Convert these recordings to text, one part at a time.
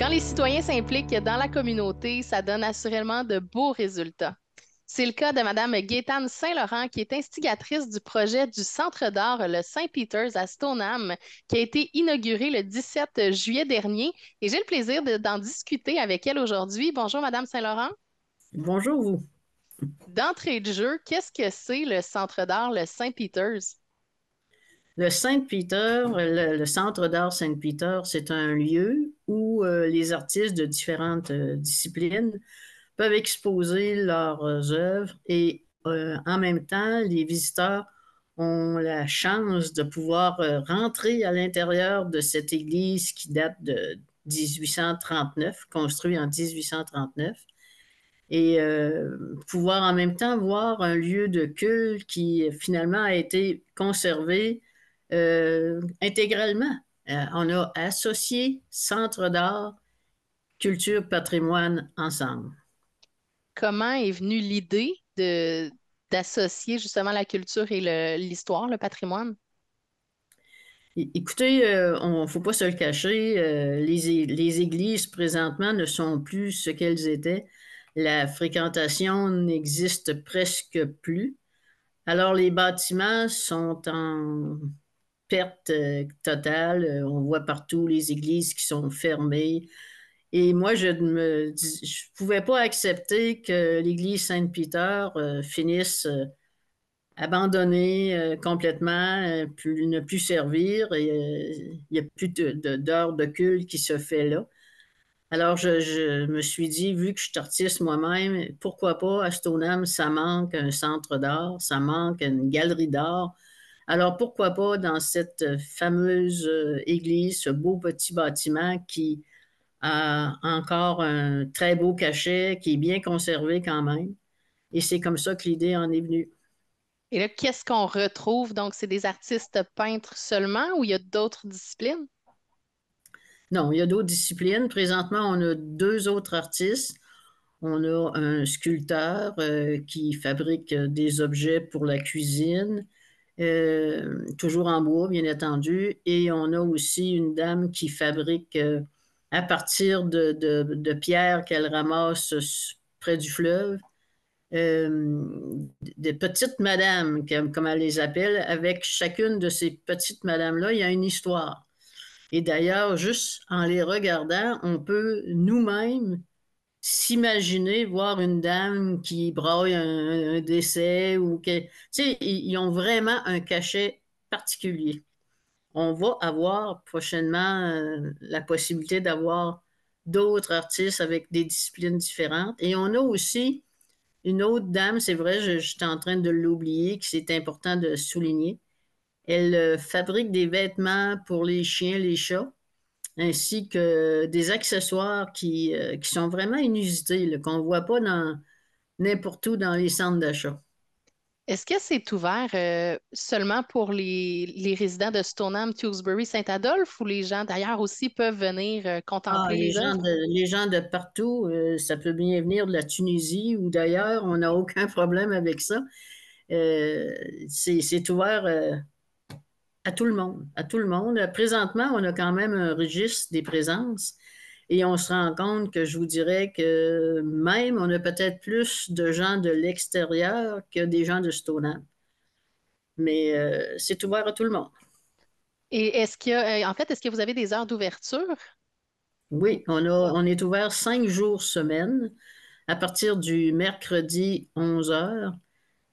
Quand les citoyens s'impliquent dans la communauté, ça donne assurément de beaux résultats. C'est le cas de Mme Gaétane Saint-Laurent, qui est instigatrice du projet du Centre d'art Le Saint-Peters à Stoneham, qui a été inauguré le 17 juillet dernier. Et j'ai le plaisir d'en discuter avec elle aujourd'hui. Bonjour, Mme Saint-Laurent. Bonjour. D'entrée de jeu, qu'est-ce que c'est le Centre d'art Le Saint-Peters? Le Saint-Peter, le, Centre d'art Saint-Peter, c'est un lieu où euh, les artistes de différentes euh, disciplines peuvent exposer leurs euh, œuvres et en même temps, les visiteurs ont la chance de pouvoir rentrer à l'intérieur de cette église qui date de 1839, construite en 1839 et pouvoir en même temps voir un lieu de culte qui finalement a été conservé euh, intégralement. Euh, on a associé centre d'art, culture, patrimoine ensemble. Comment est venue l'idée de, d'associer justement la culture et l'histoire, le, patrimoine? écoutez, euh, on ne faut pas se le cacher, les, les églises présentement ne sont plus ce qu'elles étaient. La fréquentation n'existe presque plus. Alors, les bâtiments sont en perte euh, totale. Euh, on voit partout les églises qui sont fermées. Et moi, je ne pouvais pas accepter que l'église saint pierre euh, finisse abandonnée complètement, ne plus servir. Et, il n'y a plus d'heures de, culte qui se fait là. Alors, je, je, me suis dit, vu que je suis artiste moi-même, pourquoi pas, à Stoneham, ça manque un centre d'art, ça manque une galerie d'art, alors pourquoi pas dans cette euh, fameuse euh, église, ce beau petit bâtiment qui a encore un très beau cachet, qui est bien conservé quand même. Et c'est comme ça que l'idée en est venue. Et là, qu'est-ce qu'on retrouve? Donc, c'est des artistes peintres seulement ou il y a d'autres disciplines? Non, il y a d'autres disciplines. Présentement, on a deux autres artistes. On a un sculpteur euh, qui fabrique des objets pour la cuisine euh, toujours en bois, bien entendu. Et on a aussi une dame qui fabrique euh, à partir de, de, pierres qu'elle ramasse près du fleuve, euh, des petites madames, comme, comme, elle les appelle, avec chacune de ces petites madames-là, il y a une histoire. Et d'ailleurs, juste en les regardant, on peut nous-mêmes s'imaginer voir une dame qui braille un, décès ou qui. Tu sais, ils, ont vraiment un cachet particulier. On va avoir prochainement euh, la possibilité d'avoir d'autres artistes avec des disciplines différentes. Et on a aussi une autre dame, c'est vrai, je, suis en train de l'oublier, qui c'est important de souligner. Elle euh, fabrique des vêtements pour les chiens, les chats ainsi que des accessoires qui, euh, qui sont vraiment inusités, qu'on ne voit pas n'importe où dans les centres d'achat. Est-ce que c'est ouvert euh, seulement pour les, résidents de Stoneham, Tewsbury, Saint-Adolphe ou les gens d'ailleurs aussi peuvent venir euh, ah, contempler les, gens de, les gens de partout, ça peut bien venir de la Tunisie ou d'ailleurs, on n'a aucun problème avec ça. c'est ouvert à tout le monde, à tout le monde. Présentement, on a quand même un registre des présences et on se rend compte que je vous dirais que même on a peut-être plus de gens de l'extérieur que des gens de Stoneham. Mais euh, c'est ouvert à tout le monde. Et est-ce que, euh, en fait, est-ce que vous avez des heures d'ouverture? Oui, on, a, on est ouvert cinq jours semaine à partir du mercredi 11h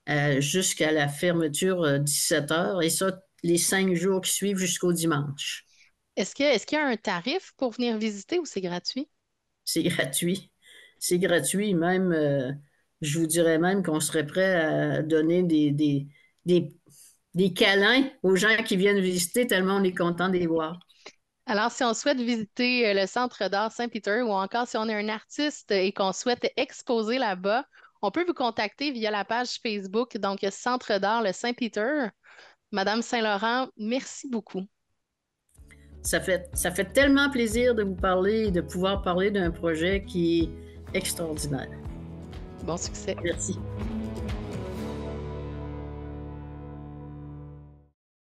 euh, jusqu'à la fermeture 17h et ça les cinq jours qui suivent jusqu'au dimanche. Est-ce qu'il est y a un tarif pour venir visiter ou c'est gratuit? C'est gratuit. C'est gratuit. Même, euh, je vous dirais même qu'on serait prêt à donner des, des, câlins aux gens qui viennent visiter tellement on est content de les voir. Alors, si on souhaite visiter euh, le Centre d'art Saint-Peter ou encore si on est un artiste et qu'on souhaite exposer là-bas, on peut vous contacter via la page Facebook, donc Centre d'art le Saint-Peter. Madame Saint-Laurent, merci beaucoup. Ça fait, ça fait tellement plaisir de vous parler et de pouvoir parler d'un projet qui est extraordinaire. Bon succès. Merci.